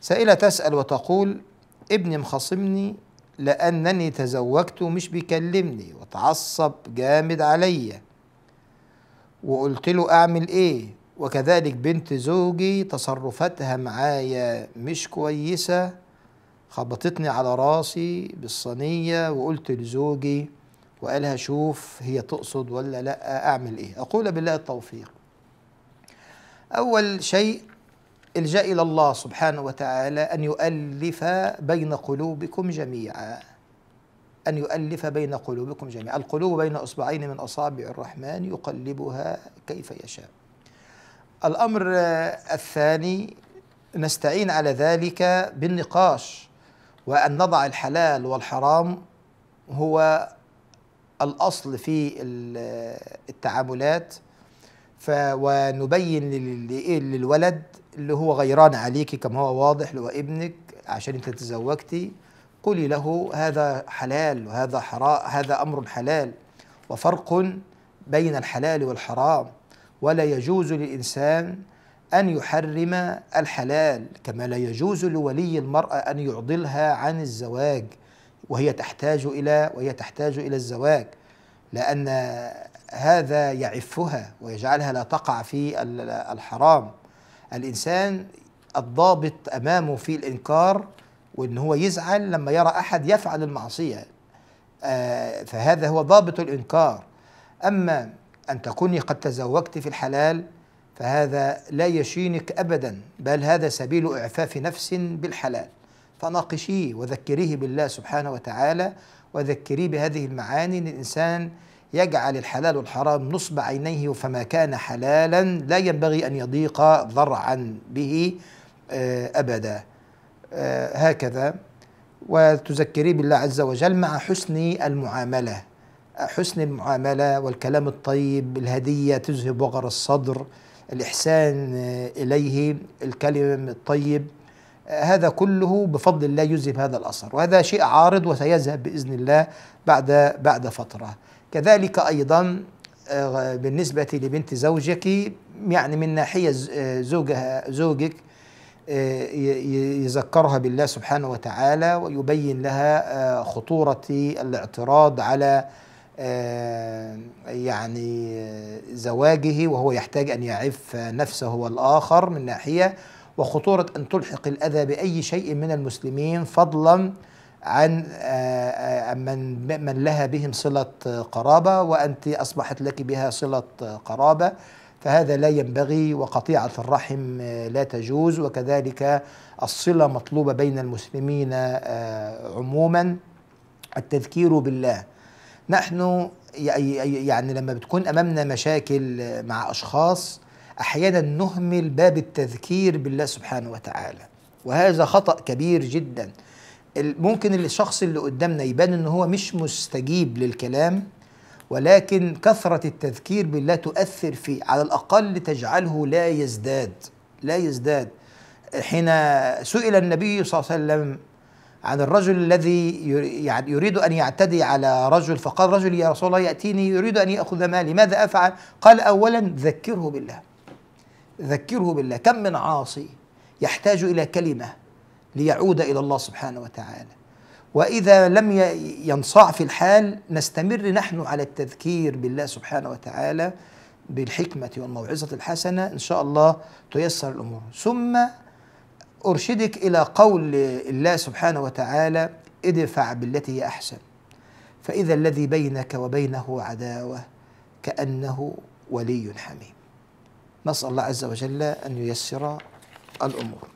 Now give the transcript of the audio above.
سائلة تسأل وتقول ابني مخاصمني لأنني تزوجت ومش بيكلمني وتعصب جامد عليا وقلت له أعمل إيه وكذلك بنت زوجي تصرفاتها معايا مش كويسة خبطتني على راسي بالصينية وقلت لزوجي وقالها شوف هي تقصد ولا لا أعمل إيه أقول بالله التوفيق أول شيء الجأ إلى الله سبحانه وتعالى أن يؤلف بين قلوبكم جميعا أن يؤلف بين قلوبكم جميعا القلوب بين أصبعين من أصابع الرحمن يقلبها كيف يشاء الأمر الثاني نستعين على ذلك بالنقاش وأن نضع الحلال والحرام هو الأصل في التعاملات ف ونبين للولد اللي هو غيران عليك كما هو واضح اللي هو ابنك عشان انت تزوجتي قولي له هذا حلال وهذا حرام هذا امر حلال وفرق بين الحلال والحرام ولا يجوز للانسان ان يحرم الحلال كما لا يجوز لولي المراه ان يعضلها عن الزواج وهي تحتاج الى وهي تحتاج الى الزواج لان هذا يعفها ويجعلها لا تقع في الحرام الانسان الضابط امامه في الانكار وان هو يزعل لما يرى احد يفعل المعصيه آه، فهذا هو ضابط الانكار اما ان تكوني قد تزوجت في الحلال فهذا لا يشينك ابدا بل هذا سبيل اعفاف نفس بالحلال فناقشيه وذكريه بالله سبحانه وتعالى وذكريه بهذه المعاني ان الانسان يجعل الحلال والحرام نصب عينيه فما كان حلالا لا ينبغي أن يضيق ضرعا به آه، أبدا آه، هكذا وتذكري بالله عز وجل مع حسن المعاملة حسن المعاملة والكلام الطيب الهدية تذهب وغر الصدر الإحسان آه، إليه الكلم الطيب هذا كله بفضل الله يذهب هذا الأثر وهذا شيء عارض وسيذهب بإذن الله بعد بعد فترة كذلك أيضا آه، بالنسبة لبنت زوجك يعني من ناحية آه، زوجها زوجك آه، يذكرها بالله سبحانه وتعالى ويبين لها خطورة الاعتراض على يعني زواجه وهو يحتاج أن يعف نفسه والآخر من ناحية وخطورة أن تلحق الأذى بأي شيء من المسلمين فضلا عن آه، آه، من من لها بهم صلة آه، قرابة وأنت أصبحت لك بها صلة قرابة فهذا لا ينبغي وقطيعة الرحم لا تجوز وكذلك الصلة مطلوبة بين المسلمين عموما التذكير بالله نحن يعني لما بتكون أمامنا مشاكل مع أشخاص أحيانا نهمل باب التذكير بالله سبحانه وتعالى وهذا خطأ كبير جداً ممكن الشخص اللي قدامنا يبان ان هو مش مستجيب للكلام ولكن كثرة التذكير بالله تؤثر فيه على الأقل تجعله لا يزداد لا يزداد حين سئل النبي صلى الله عليه وسلم عن الرجل الذي يريد أن يعتدي على رجل فقال رجل يا رسول الله يأتيني يريد أن يأخذ مالي ماذا أفعل قال أولا ذكره بالله ذكره بالله كم من عاصي يحتاج إلى كلمة ليعود إلى الله سبحانه وتعالى وإذا لم ينصاع في الحال نستمر نحن على التذكير بالله سبحانه وتعالى بالحكمة والموعظة الحسنة إن شاء الله تيسر الأمور ثم أرشدك إلى قول الله سبحانه وتعالى ادفع بالتي هي أحسن فإذا الذي بينك وبينه عداوة كأنه ولي حميم نسأل الله عز وجل أن ييسر الأمور